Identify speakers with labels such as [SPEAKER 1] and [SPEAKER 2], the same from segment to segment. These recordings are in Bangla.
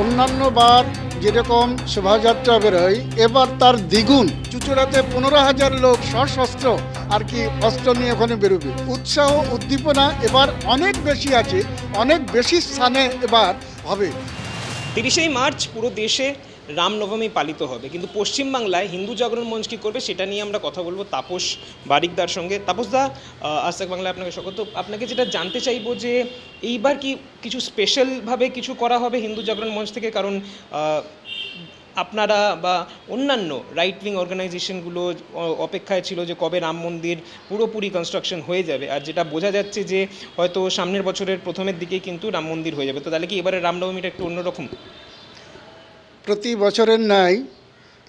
[SPEAKER 1] অন্যান্য বার যেরকম শোভাযাত্রা বেরোয় এবার তার দ্বিগুণ চুচুড়াতে পনেরো হাজার লোক সশস্ত্র আর কি অস্ত্র নিয়ে ওখানে বেরোবে উৎসাহ উদ্দীপনা এবার অনেক বেশি আছে অনেক বেশি স্থানে এবার হবে
[SPEAKER 2] তিরিশেই মার্চ পুরো দেশে রামনবমী পালিত হবে কিন্তু পশ্চিমবাংলায় হিন্দু জাগরণ মঞ্চ কী করবে সেটা নিয়ে আমরা কথা বলবো তাপস বারিকদার সঙ্গে তাপসদা আস্তাক বাংলায় আপনাকে স্বাগত আপনাকে যেটা জানতে চাইবো যে এইবার কি কিছু স্পেশালভাবে কিছু করা হবে হিন্দু জাগরণ মঞ্চ থেকে কারণ আপনারা বা অন্যান্য রাইট উইং অর্গানাইজেশনগুলো অপেক্ষায় ছিল যে কবে রাম মন্দির পুরোপুরি কনস্ট্রাকশন হয়ে যাবে আর যেটা বোঝা যাচ্ছে যে হয়তো সামনের বছরের প্রথমের দিকেই কিন্তু রাম মন্দির হয়ে যাবে তো তাহলে কি এবারে রামনবমীটা একটু অন্যরকম
[SPEAKER 1] প্রতি বছরের ন্যায়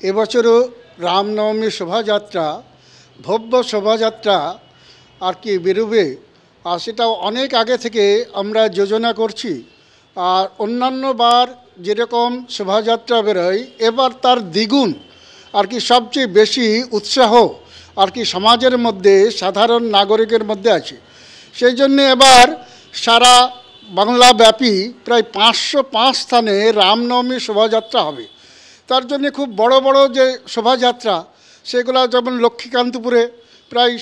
[SPEAKER 1] এবছরও রামনবমী শোভাযাত্রা ভব্য শোভাযাত্রা আর কি বেরোবে আর সেটাও অনেক আগে থেকে আমরা যোজনা করছি আর অন্যান্য বার যেরকম শোভাযাত্রা বেরোয় এবার তার দ্বিগুণ আর কি সবচেয়ে বেশি উৎসাহ আর কি সমাজের মধ্যে সাধারণ নাগরিকের মধ্যে আছে সেই জন্য এবার সারা বাংলাব্যাপী প্রায় পাঁচশো পাঁচ স্থানে রামনবমী শোভাযাত্রা হবে তার জন্য খুব বড় বড় যে শোভাযাত্রা সেগুলো যেমন লক্ষ্মীকান্তপুরে প্রায়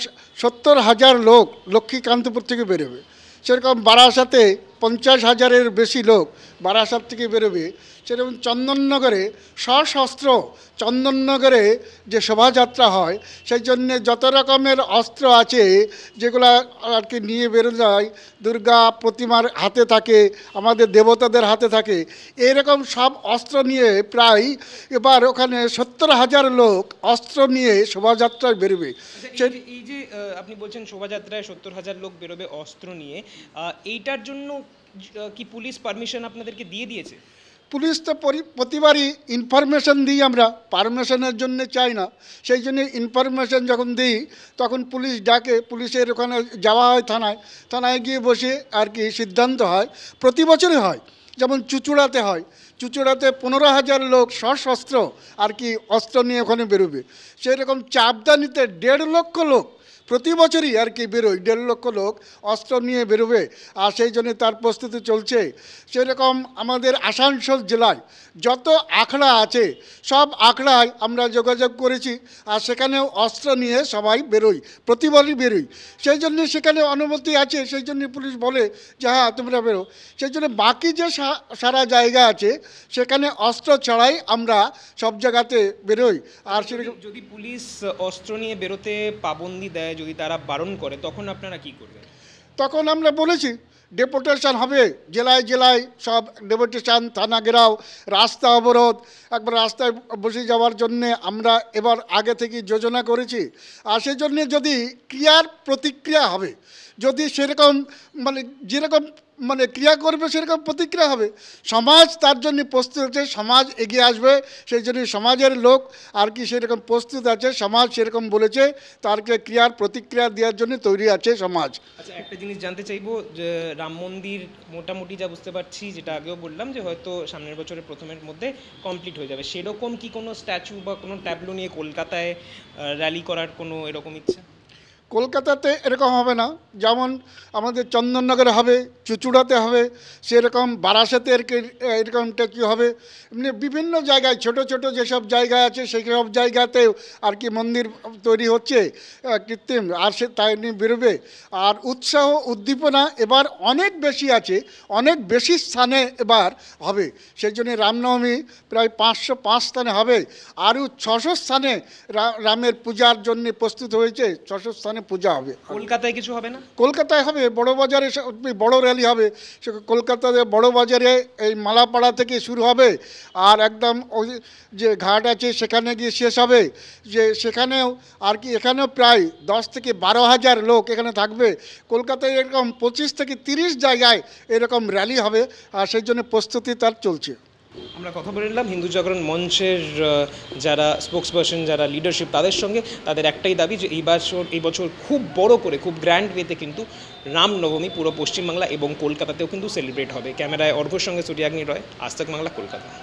[SPEAKER 1] সত্তর হাজার লোক লক্ষ্মীকান্তপুর থেকে বেরোবে সেরকম বারাসাতে পঞ্চাশ হাজারের বেশি লোক বারাসাত থেকে বেরোবে সেরকম চন্দননগরে সশস্ত্র চন্দননগরে যে শোভাযাত্রা হয় সেই জন্যে যত রকমের অস্ত্র আছে যেগুলো আর কি নিয়ে বেরো যায় দুর্গা প্রতিমার হাতে থাকে আমাদের দেবতাদের হাতে থাকে এরকম সব অস্ত্র নিয়ে প্রায় এবার ওখানে সত্তর হাজার লোক অস্ত্র নিয়ে শোভাযাত্রায় বেরোবে আচ্ছা,
[SPEAKER 2] এই যে আপনি বলছেন শোভাযাত্রায় সত্তর হাজার লোক বেরোবে অস্ত্র নিয়ে এইটার জন্য কি পুলিশ পারমিশন আপনাদেরকে দিয়ে দিয়েছে
[SPEAKER 1] পুলিশ তো প্রতিবারই ইনফরমেশন দিই আমরা পারমিশনের জন্য চাই না সেই জন্য ইনফরমেশন যখন দিই তখন পুলিশ ডাকে পুলিশের ওখানে যাওয়া হয় থানায় থানায় গিয়ে বসে আর কি সিদ্ধান্ত হয় প্রতি বছরই হয় যেমন চুচুড়াতে হয় চুচুড়াতে পনেরো হাজার লোক সশস্ত্র আর কি অস্ত্র নিয়ে ওখানে বেরোবে সেই রকম চাপদানিতে দেড় লক্ষ লোক প্রতি বছরই আর কি বেরোয় দেড় লক্ষ লোক অস্ত্র নিয়ে বেরোবে আর সেই জন্য তার প্রস্তুতি চলছে সেরকম আমাদের আসানসোল জেলায় যত আখড়া আছে সব আখড়ায় আমরা যোগাযোগ করেছি আর সেখানেও অস্ত্র নিয়ে সবাই বেরোই প্রতিবারই বেরোই সেই জন্য সেখানে অনুমতি আছে সেই জন্য পুলিশ বলে যে হ্যাঁ তোমরা বেরো সেই জন্য বাকি যে সারা জায়গা আছে সেখানে অস্ত্র ছাড়াই আমরা সব জায়গাতে বেরোই আর সেরকম
[SPEAKER 2] যদি পুলিশ অস্ত্র নিয়ে বেরোতে পাবন্দি দেয় কথায় যদি তারা বারণ করে তখন আপনারা কি করবেন
[SPEAKER 1] তখন আমরা বলেছি ডেপুটেশন হবে জেলায় জেলায় সব ডেপুটেশন থানা গেরাও রাস্তা অবরোধ একবার রাস্তায় বসে যাওয়ার জন্যে আমরা এবার আগে থেকে যোজনা করেছি আর সেজন্যে যদি ক্রিয়ার প্রতিক্রিয়া হবে যদি সেরকম মানে যেরকম মানে ক্রিয়া করবে সেরকম প্রতিক্রিয়া হবে সমাজ তার জন্য প্রস্তুত আছে সমাজ এগিয়ে আসবে সেই জন্য সমাজের লোক আর কি সেরকম প্রস্তুত আছে সমাজ সেরকম বলেছে তারকে ক্রিয়ার প্রতিক্রিয়া দেওয়ার জন্য তৈরি আছে সমাজ
[SPEAKER 2] আচ্ছা একটা জিনিস জানতে চাইবো যে রাম মন্দির মোটামুটি যা বুঝতে পারছি যেটা আগেও বললাম যে হয়তো সামনের বছরের প্রথমের মধ্যে কমপ্লিট হয়ে যাবে সেরকম কি কোনো স্ট্যাচু বা কোনো ট্যাবলো নিয়ে কলকাতায় র্যালি করার কোনো এরকম ইচ্ছা
[SPEAKER 1] কলকাতাতে এরকম হবে না যেমন আমাদের চন্দননগরে হবে চুচুড়াতে হবে সেরকম বারাসাতে এরকমটা কী হবে এমনি বিভিন্ন জায়গায় ছোট ছোট যেসব জায়গা আছে সেই সব জায়গাতেও আর কি মন্দির তৈরি হচ্ছে কৃত্রিম আর সে তাই নিয়ে বেরোবে আর উৎসাহ উদ্দীপনা এবার অনেক বেশি আছে অনেক বেশি স্থানে এবার হবে সেই জন্য রামনবমী প্রায় পাঁচশো পাঁচ স্থানে হবে আরও ছশো স্থানে রামের পূজার জন্য প্রস্তুত হয়েছে ছশো স্থানে ওখানে পূজা হবে কলকাতায় কিছু হবে না কলকাতায় হবে বড় বাজারে বড় র্যালি হবে সে কলকাতাতে বড় বাজারে এই মালাপাড়া থেকে শুরু হবে আর একদম ওই যে ঘাট আছে সেখানে গিয়ে শেষ হবে যে সেখানেও আর কি এখানেও প্রায় দশ থেকে বারো হাজার লোক এখানে থাকবে কলকাতায় এরকম পঁচিশ থেকে তিরিশ জায়গায় এরকম র্যালি হবে আর সেই জন্য প্রস্তুতি তার চলছে
[SPEAKER 2] আমরা কথা বলে নিলাম হিন্দু জাগরণ মঞ্চের যারা স্পোকসপারসন যারা লিডারশিপ তাদের সঙ্গে তাদের একটাই দাবি যে এই বছর এই বছর খুব বড় করে খুব গ্র্যান্ড ওয়েতে কিন্তু রামনবমী পুরো পশ্চিমবাংলা এবং কলকাতাতেও কিন্তু সেলিব্রেট হবে ক্যামেরায় অর্ঘ্যর সঙ্গে সুরিয়াগ্নি রয় আজ বাংলা কলকাতা